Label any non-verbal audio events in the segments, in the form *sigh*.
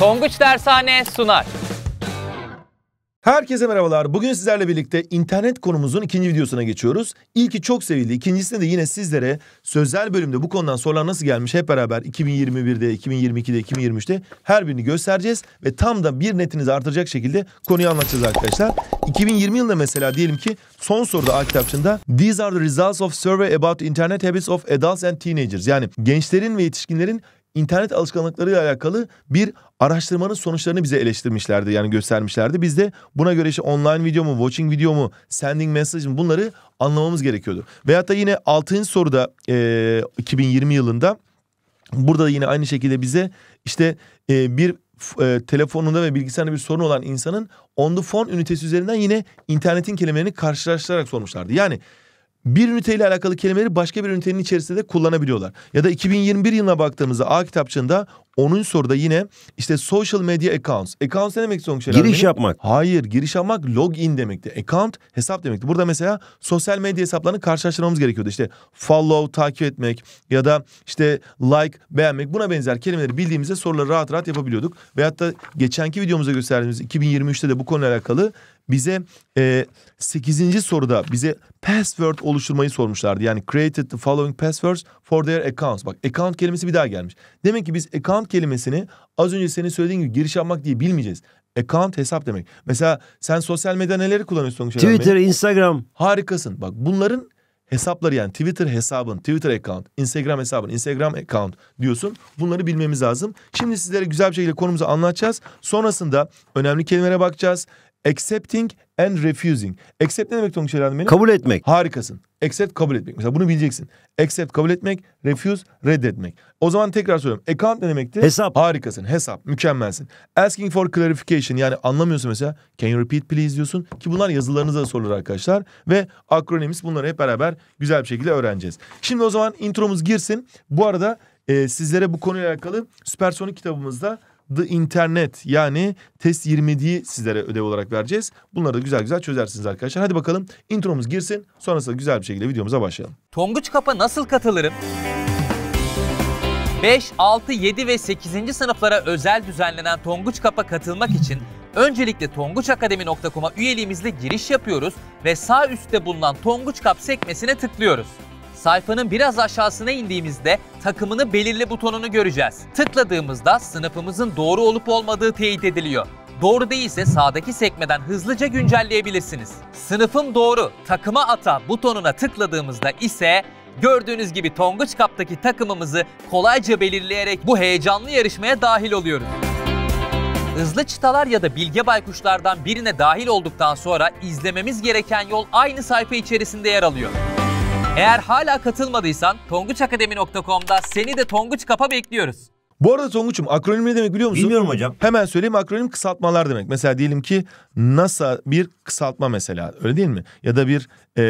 Tonguç Dershane sunar. Herkese merhabalar. Bugün sizlerle birlikte internet konumuzun ikinci videosuna geçiyoruz. İlki çok sevildi. İkincisinde de yine sizlere sözel bölümde bu konudan sorular nasıl gelmiş hep beraber 2021'de, 2022'de, 2023'te her birini göstereceğiz. Ve tam da bir netinizi artıracak şekilde konuyu anlatacağız arkadaşlar. 2020 yılında mesela diyelim ki son soruda A kitapçığında These are the results of survey about internet habits of adults and teenagers. Yani gençlerin ve yetişkinlerin internet alışkanlıklarıyla alakalı bir araştırmanın sonuçlarını bize eleştirmişlerdi yani göstermişlerdi. Biz de buna göre işte online video mu, watching video mu, sending message mi, bunları anlamamız gerekiyordu. Veyahut da yine 6. soruda e, 2020 yılında burada da yine aynı şekilde bize işte e, bir e, telefonunda ve bilgisayarında bir sorun olan insanın on the phone ünitesi üzerinden yine internetin kelimelerini karşılaştırarak sormuşlardı. Yani bir üniteyle alakalı kelimeleri başka bir ünitenin içerisinde de kullanabiliyorlar. Ya da 2021 yılına baktığımızda A kitapçığında 10. soruda yine işte social media accounts. Accounts ne demek son şeyler? Giriş benim? yapmak. Hayır giriş yapmak login demekti. Account hesap demekti. Burada mesela sosyal medya hesaplarını karşılaştırmamız gerekiyordu. İşte follow takip etmek ya da işte like beğenmek buna benzer kelimeleri bildiğimizde soruları rahat rahat yapabiliyorduk. Veyahut da geçenki videomuzda gösterdiğimiz 2023'te de bu konuyla alakalı bize e, 8. soruda bize password oluşturmayı sormuşlardı. Yani created the following passwords for their accounts. Bak account kelimesi bir daha gelmiş. Demek ki biz account kelimesini az önce senin söylediğin gibi giriş yapmak diye bilmeyeceğiz. Account hesap demek. Mesela sen sosyal medya neleri kullanıyorsun? Twitter, benim? Instagram. Harikasın. Bak bunların hesapları yani Twitter hesabın, Twitter account, Instagram hesabın, Instagram account diyorsun. Bunları bilmemiz lazım. Şimdi sizlere güzel bir şekilde konumuzu anlatacağız. Sonrasında önemli kelimelere bakacağız. Accepting and refusing. Accept ne demek Tonguç Bey'in? Kabul etmek. Harikasın. Accept kabul etmek. Mesela bunu bileceksin. Accept kabul etmek, refuse reddetmek. O zaman tekrar soruyorum. Account ne demekti? Hesap. Harikasın. Hesap. Mükemmelsin. Asking for clarification yani anlamıyorsun mesela can you repeat please diyorsun ki bunlar yazılarınıza sorulur arkadaşlar ve akronimiz bunları hep beraber güzel bir şekilde öğreneceğiz. Şimdi o zaman intromuz girsin. Bu arada e, sizlere bu konuyla alakalı Süpersonik kitabımızda The Internet yani test 20'yi sizlere ödev olarak vereceğiz. Bunları da güzel güzel çözersiniz arkadaşlar. Hadi bakalım intromuz girsin. Sonrasında güzel bir şekilde videomuza başlayalım. Tonguç Kap'a nasıl katılırım? 5, 6, 7 ve 8. sınıflara özel düzenlenen Tonguç Kap'a katılmak için öncelikle tonguçakademi.com'a üyeliğimizle giriş yapıyoruz ve sağ üstte bulunan Tonguç Kap sekmesine tıklıyoruz. Sayfanın biraz aşağısına indiğimizde takımını belirli butonunu göreceğiz. Tıkladığımızda sınıfımızın doğru olup olmadığı teyit ediliyor. Doğru değilse sağdaki sekmeden hızlıca güncelleyebilirsiniz. Sınıfım doğru, takıma ata butonuna tıkladığımızda ise gördüğünüz gibi Tonguç Cup'taki takımımızı kolayca belirleyerek bu heyecanlı yarışmaya dahil oluyoruz. Hızlı çıtalar ya da bilge baykuşlardan birine dahil olduktan sonra izlememiz gereken yol aynı sayfa içerisinde yer alıyor. Eğer hala katılmadıysan tonguçakademi.com'da seni de Tonguç Kap'a bekliyoruz. Bu arada Tonguç'um akronim ne demek biliyor musun? Bilmiyorum hocam. Hemen söyleyeyim akronim kısaltmalar demek. Mesela diyelim ki NASA bir kısaltma mesela öyle değil mi? Ya da bir e,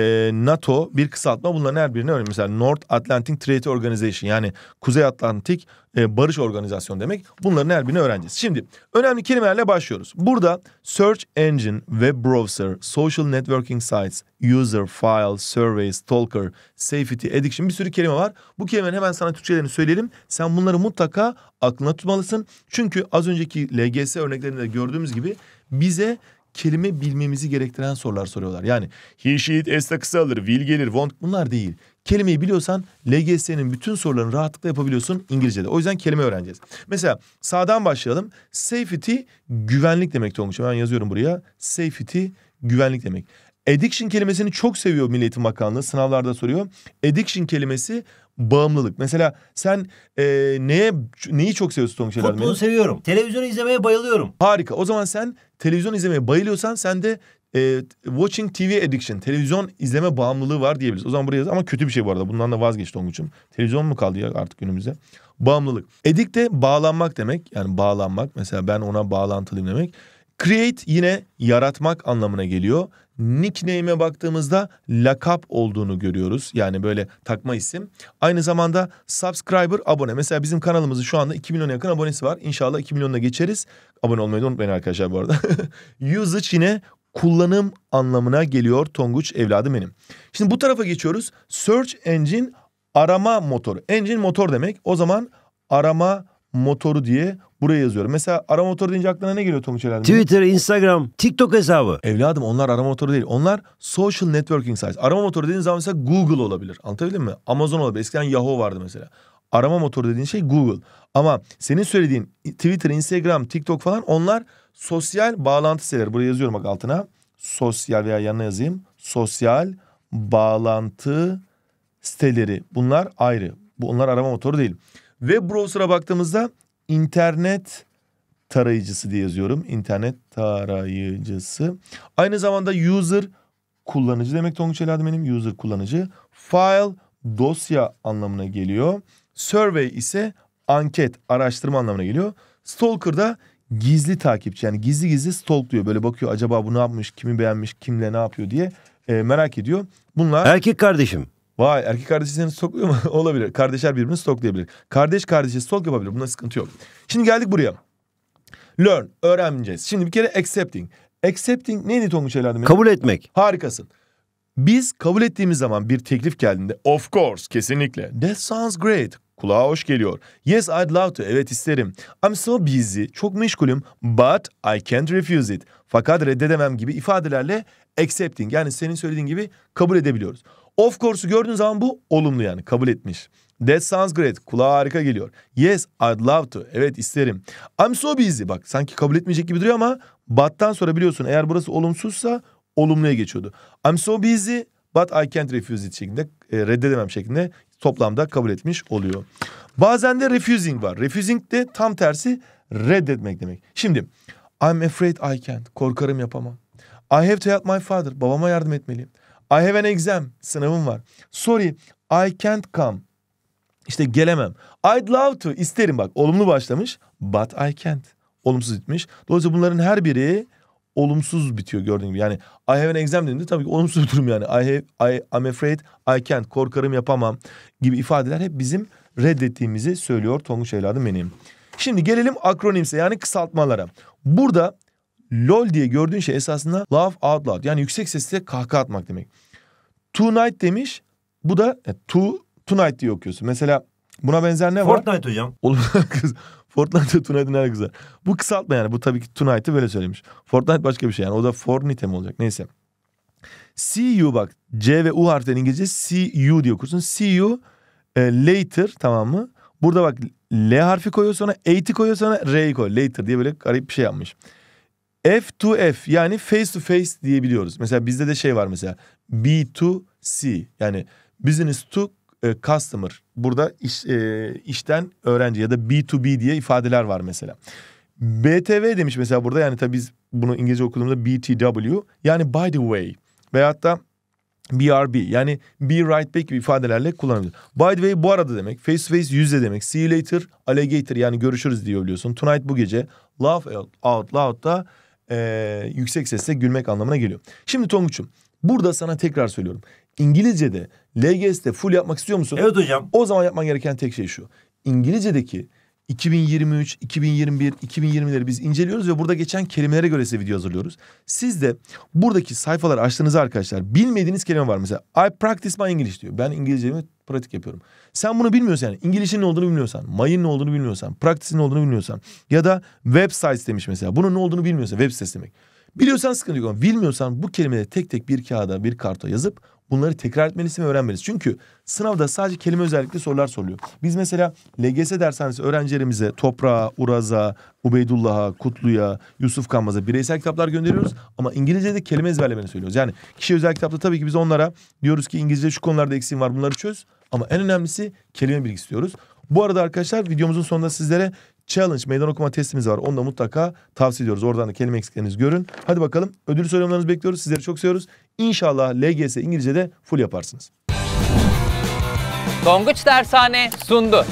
NATO bir kısaltma bunların her birini örneğin. Mesela North Atlantic Treaty Organization yani Kuzey Atlantik e, barış organizasyonu demek. Bunların her birini öğreneceğiz. Şimdi önemli kelimelerle başlıyoruz. Burada search engine, web browser, social networking sites, user, file, surveys, talker, safety, addiction bir sürü kelime var. Bu kelimelerin hemen sana Türkçelerini söyleyelim. Sen bunları mutlaka aklına tutmalısın. Çünkü az önceki LGS örneklerinde gördüğümüz gibi bize kelime bilmemizi gerektiren sorular soruyorlar. Yani he, she, it, esta kısa alır, will gelir, want bunlar değil. Kelimeyi biliyorsan LGS'nin bütün sorularını rahatlıkla yapabiliyorsun İngilizce'de. O yüzden kelime öğreneceğiz. Mesela sağdan başlayalım. Safety güvenlik demek olmuş. Ben yazıyorum buraya. Safety güvenlik demek. Addiction kelimesini çok seviyor Milli Eğitim Bakanlığı. Sınavlarda soruyor. Addiction kelimesi bağımlılık. Mesela sen e, neye neyi çok seviyorsun Tonguç Futbolu seviyorum. Televizyonu izlemeye bayılıyorum. Harika. O zaman sen televizyon izlemeye bayılıyorsan sen de e, watching TV addiction, televizyon izleme bağımlılığı var diyebiliriz. O zaman buraya yaz ama kötü bir şey bu arada. Bundan da vazgeçti Tonguç'um. Televizyon mu kaldı ya artık günümüzde? Bağımlılık. Addict de bağlanmak demek. Yani bağlanmak. Mesela ben ona bağlantılıyım demek. Create yine yaratmak anlamına geliyor. Nickname'e baktığımızda lakap olduğunu görüyoruz. Yani böyle takma isim. Aynı zamanda subscriber abone. Mesela bizim kanalımızın şu anda 2 milyona yakın abonesi var. İnşallah 2 milyonuna geçeriz. Abone olmayı da unutmayın arkadaşlar bu arada. *laughs* Usage yine kullanım anlamına geliyor Tonguç evladım benim. Şimdi bu tarafa geçiyoruz. Search engine arama motoru. Engine motor demek. O zaman arama motoru diye buraya yazıyorum. Mesela arama motoru deyince aklına ne geliyor Tonguç evladım? Twitter, Instagram, TikTok hesabı. Evladım onlar arama motoru değil. Onlar social networking sites. Arama motoru dediğin zaman mesela Google olabilir. Anlatabildim mi? Amazon olabilir. Eskiden Yahoo vardı mesela. Arama motoru dediğin şey Google. Ama senin söylediğin Twitter, Instagram, TikTok falan onlar Sosyal bağlantı siteleri. Buraya yazıyorum bak altına. Sosyal veya yanına yazayım. Sosyal bağlantı siteleri. Bunlar ayrı. Bu onlar arama motoru değil. ve browser'a baktığımızda internet tarayıcısı diye yazıyorum. İnternet tarayıcısı. Aynı zamanda user kullanıcı demek Tonguç Elad benim. User kullanıcı. File dosya anlamına geliyor. Survey ise anket, araştırma anlamına geliyor. Stalker da gizli takipçi yani gizli gizli stalkluyor. Böyle bakıyor acaba bu ne yapmış, kimi beğenmiş, kimle ne yapıyor diye e, merak ediyor. Bunlar Erkek kardeşim. Vay erkek kardeşi seni stalkluyor mu? *laughs* Olabilir. Kardeşler birbirini stalklayabilir. Kardeş kardeşi stalk yapabilir. Buna sıkıntı yok. Şimdi geldik buraya. Learn, öğreneceğiz. Şimdi bir kere accepting. Accepting neydi Tonguç Elan'ın? Kabul etmek. Harikasın. Biz kabul ettiğimiz zaman bir teklif geldiğinde of course kesinlikle that sounds great Kulağa hoş geliyor. Yes I'd love to. Evet isterim. I'm so busy. Çok meşgulüm. But I can't refuse it. Fakat reddedemem gibi ifadelerle accepting. Yani senin söylediğin gibi kabul edebiliyoruz. Of course'u gördüğün zaman bu olumlu yani kabul etmiş. That sounds great. Kulağa harika geliyor. Yes, I'd love to. Evet isterim. I'm so busy. Bak sanki kabul etmeyecek gibi duruyor ama but'tan sonra biliyorsun eğer burası olumsuzsa olumluya geçiyordu. I'm so busy but I can't refuse it şeklinde e, reddedemem şeklinde toplamda kabul etmiş oluyor. Bazen de refusing var. Refusing de tam tersi reddetmek demek. Şimdi I'm afraid I can't. Korkarım yapamam. I have to help my father. Babama yardım etmeliyim. I have an exam. Sınavım var. Sorry, I can't come. İşte gelemem. I'd love to. İsterim bak. Olumlu başlamış. But I can't. Olumsuz gitmiş. Dolayısıyla bunların her biri olumsuz bitiyor gördüğün gibi. Yani I have an exam dediğinde tabii ki olumsuz bir durum yani. I have, I, I'm afraid, I can't, korkarım yapamam gibi ifadeler hep bizim reddettiğimizi söylüyor Tonguç evladım benim. Şimdi gelelim akronimse yani kısaltmalara. Burada LOL diye gördüğün şey esasında laugh out loud. Yani yüksek sesle kahkaha atmak demek. Tonight demiş. Bu da e, to, tonight diye okuyorsun. Mesela buna benzer ne Fortnite var? Fortnite hocam. Oğlum *laughs* kız Fortnite ve her güzel. Bu kısaltma yani. Bu tabii ki Tonight'ı böyle söylemiş. Fortnite başka bir şey yani. O da Fortnite mi olacak? Neyse. CU bak. C ve U harflerin İngilizce CU diye okursun. CU e, later tamam mı? Burada bak L harfi koyuyor sonra 8'i koyuyor sonra R'yi koy. Later diye böyle garip bir şey yapmış. F to F yani face to face diyebiliyoruz. Mesela bizde de şey var mesela B to C yani business to e, customer burada iş, e, işten öğrenci ya da B2B diye ifadeler var mesela. BTV demiş mesela burada yani tabii biz bunu İngilizce okuduğumuzda BTW yani by the way veyahut da BRB yani be right back gibi ifadelerle kullanılıyor. By the way bu arada demek. Face to face yüzle demek. See you later alligator yani görüşürüz diyor biliyorsun. Tonight bu gece laugh out loud da e, yüksek sesle gülmek anlamına geliyor. Şimdi Tonguç'um burada sana tekrar söylüyorum. İngilizce'de LGS'de full yapmak istiyor musun? Evet hocam. O zaman yapman gereken tek şey şu. İngilizce'deki 2023, 2021, 2020'leri biz inceliyoruz ve burada geçen kelimelere göre size video hazırlıyoruz. Siz de buradaki sayfaları açtığınızda arkadaşlar bilmediğiniz kelime var. Mesela I practice my English diyor. Ben İngilizcemi pratik yapıyorum. Sen bunu bilmiyorsan yani İngilizcenin ne olduğunu bilmiyorsan, mayın ne olduğunu bilmiyorsan, practice'in ne olduğunu bilmiyorsan ya da web demiş mesela. Bunun ne olduğunu bilmiyorsan web sitesi demek. Biliyorsan sıkıntı yok ama bilmiyorsan bu kelimeleri tek tek bir kağıda bir karta yazıp bunları tekrar etmelisin ve öğrenmelisin. Çünkü sınavda sadece kelime özellikli sorular soruluyor. Biz mesela LGS dershanesi öğrencilerimize Toprağa, Uraz'a, Ubeydullah'a, Kutlu'ya, Yusuf Kanmaz'a bireysel kitaplar gönderiyoruz. Ama İngilizce'de kelime ezberlemeni söylüyoruz. Yani kişi özel kitapta tabii ki biz onlara diyoruz ki İngilizce şu konularda eksiğin var bunları çöz. Ama en önemlisi kelime bilgisi diyoruz. Bu arada arkadaşlar videomuzun sonunda sizlere challenge meydan okuma testimiz var. Onu da mutlaka tavsiye ediyoruz. Oradan da kelime eksiklerinizi görün. Hadi bakalım ödül söylemlerinizi bekliyoruz. Sizleri çok seviyoruz. İnşallah LGS İngilizce'de full yaparsınız. Tonguç Dershane sundu.